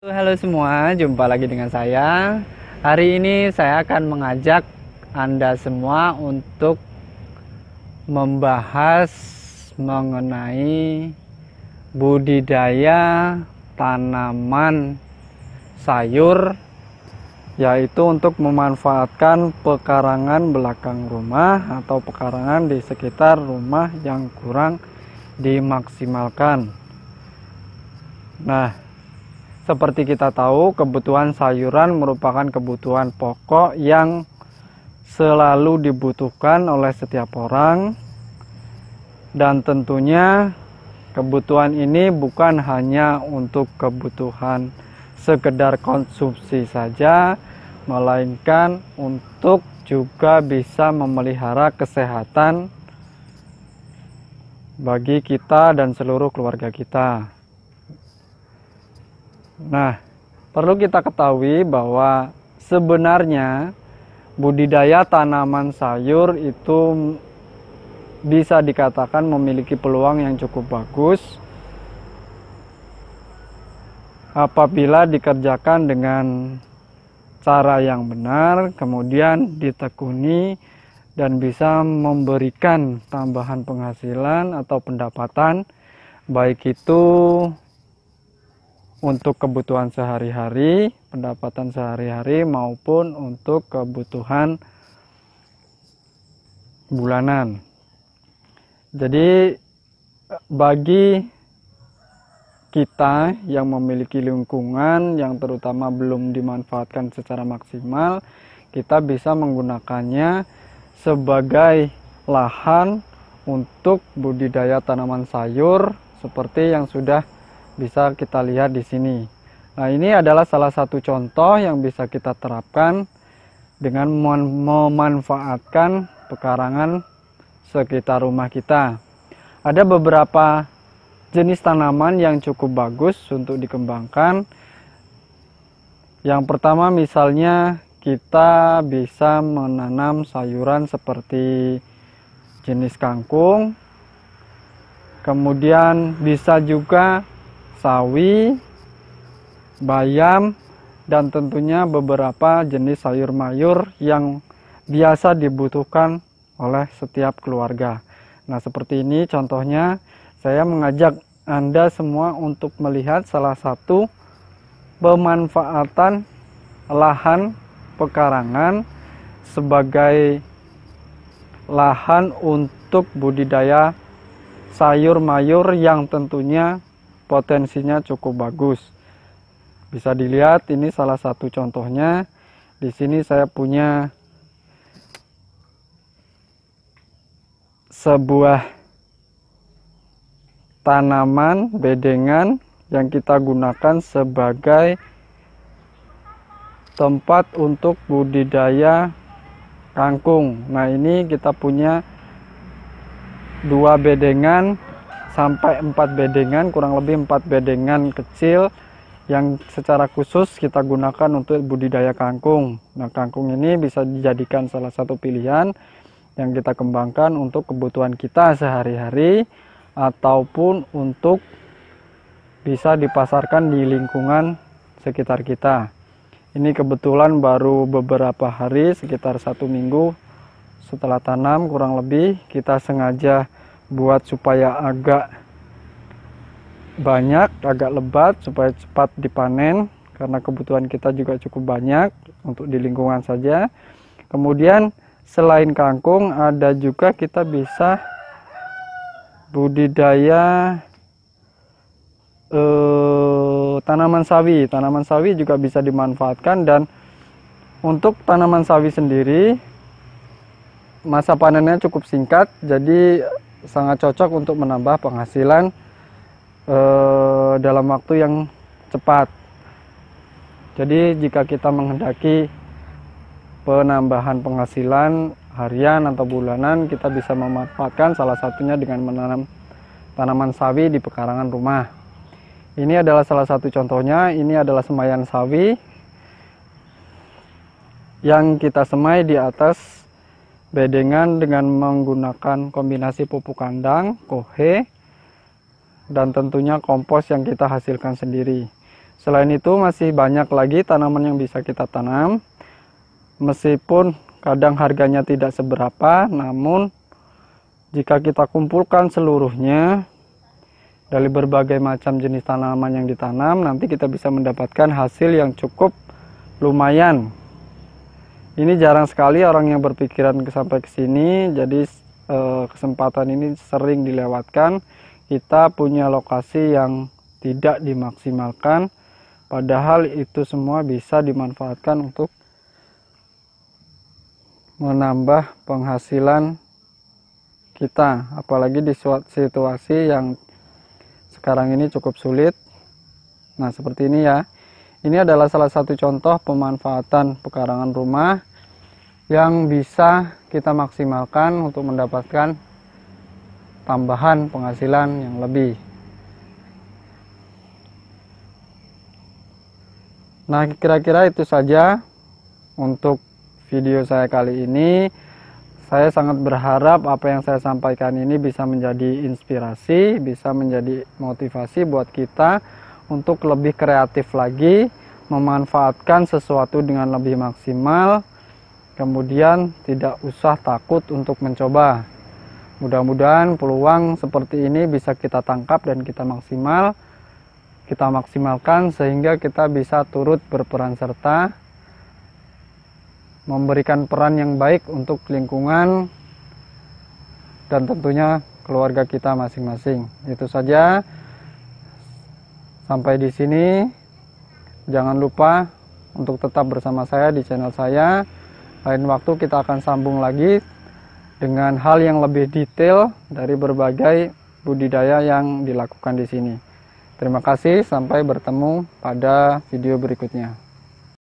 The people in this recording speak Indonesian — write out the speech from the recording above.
Halo semua, jumpa lagi dengan saya. Hari ini saya akan mengajak Anda semua untuk membahas mengenai budidaya tanaman sayur yaitu untuk memanfaatkan pekarangan belakang rumah atau pekarangan di sekitar rumah yang kurang dimaksimalkan. Nah, seperti kita tahu, kebutuhan sayuran merupakan kebutuhan pokok yang selalu dibutuhkan oleh setiap orang. Dan tentunya kebutuhan ini bukan hanya untuk kebutuhan sekedar konsumsi saja, melainkan untuk juga bisa memelihara kesehatan bagi kita dan seluruh keluarga kita. Nah, perlu kita ketahui bahwa sebenarnya budidaya tanaman sayur itu bisa dikatakan memiliki peluang yang cukup bagus apabila dikerjakan dengan cara yang benar, kemudian ditekuni dan bisa memberikan tambahan penghasilan atau pendapatan baik itu untuk kebutuhan sehari-hari, pendapatan sehari-hari maupun untuk kebutuhan bulanan. Jadi bagi kita yang memiliki lingkungan yang terutama belum dimanfaatkan secara maksimal, kita bisa menggunakannya sebagai lahan untuk budidaya tanaman sayur seperti yang sudah bisa kita lihat di sini. Nah, ini adalah salah satu contoh yang bisa kita terapkan dengan memanfaatkan pekarangan sekitar rumah kita. Ada beberapa jenis tanaman yang cukup bagus untuk dikembangkan. Yang pertama misalnya kita bisa menanam sayuran seperti jenis kangkung. Kemudian bisa juga sawi, bayam, dan tentunya beberapa jenis sayur mayur yang biasa dibutuhkan oleh setiap keluarga. Nah, seperti ini contohnya saya mengajak Anda semua untuk melihat salah satu pemanfaatan lahan pekarangan sebagai lahan untuk budidaya sayur mayur yang tentunya potensinya cukup bagus. Bisa dilihat ini salah satu contohnya. Di sini saya punya sebuah tanaman bedengan yang kita gunakan sebagai tempat untuk budidaya kangkung. Nah, ini kita punya dua bedengan sampai 4 bedengan kurang lebih 4 bedengan kecil yang secara khusus kita gunakan untuk budidaya kangkung. Nah, kangkung ini bisa dijadikan salah satu pilihan yang kita kembangkan untuk kebutuhan kita sehari-hari ataupun untuk bisa dipasarkan di lingkungan sekitar kita. Ini kebetulan baru beberapa hari, sekitar satu minggu setelah tanam kurang lebih kita sengaja buat supaya agak banyak, agak lebat supaya cepat dipanen karena kebutuhan kita juga cukup banyak untuk di lingkungan saja. Kemudian selain kangkung ada juga kita bisa budidaya eh, tanaman sawi. Tanaman sawi juga bisa dimanfaatkan dan untuk tanaman sawi sendiri masa panennya cukup singkat jadi sangat cocok untuk menambah penghasilan eh, dalam waktu yang cepat. Jadi jika kita menghendaki penambahan penghasilan harian atau bulanan, kita bisa memanfaatkan salah satunya dengan menanam tanaman sawi di pekarangan rumah. Ini adalah salah satu contohnya, ini adalah semayan sawi yang kita semai di atas bedengan dengan menggunakan kombinasi pupuk kandang, kohe, dan tentunya kompos yang kita hasilkan sendiri. Selain itu masih banyak lagi tanaman yang bisa kita tanam. Meskipun kadang harganya tidak seberapa, namun jika kita kumpulkan seluruhnya dari berbagai macam jenis tanaman yang ditanam, nanti kita bisa mendapatkan hasil yang cukup lumayan ini jarang sekali orang yang berpikiran sampai ke sini jadi eh, kesempatan ini sering dilewatkan kita punya lokasi yang tidak dimaksimalkan padahal itu semua bisa dimanfaatkan untuk menambah penghasilan kita apalagi di suatu situasi yang sekarang ini cukup sulit nah seperti ini ya ini adalah salah satu contoh pemanfaatan pekarangan rumah yang bisa kita maksimalkan untuk mendapatkan tambahan penghasilan yang lebih. Nah, kira-kira itu saja untuk video saya kali ini. Saya sangat berharap apa yang saya sampaikan ini bisa menjadi inspirasi, bisa menjadi motivasi buat kita untuk lebih kreatif lagi, memanfaatkan sesuatu dengan lebih maksimal, kemudian tidak usah takut untuk mencoba. Mudah-mudahan peluang seperti ini bisa kita tangkap dan kita maksimal, kita maksimalkan sehingga kita bisa turut berperan serta memberikan peran yang baik untuk lingkungan dan tentunya keluarga kita masing-masing. Itu saja. Sampai di sini, jangan lupa untuk tetap bersama saya di channel saya. Lain waktu kita akan sambung lagi dengan hal yang lebih detail dari berbagai budidaya yang dilakukan di sini. Terima kasih, sampai bertemu pada video berikutnya.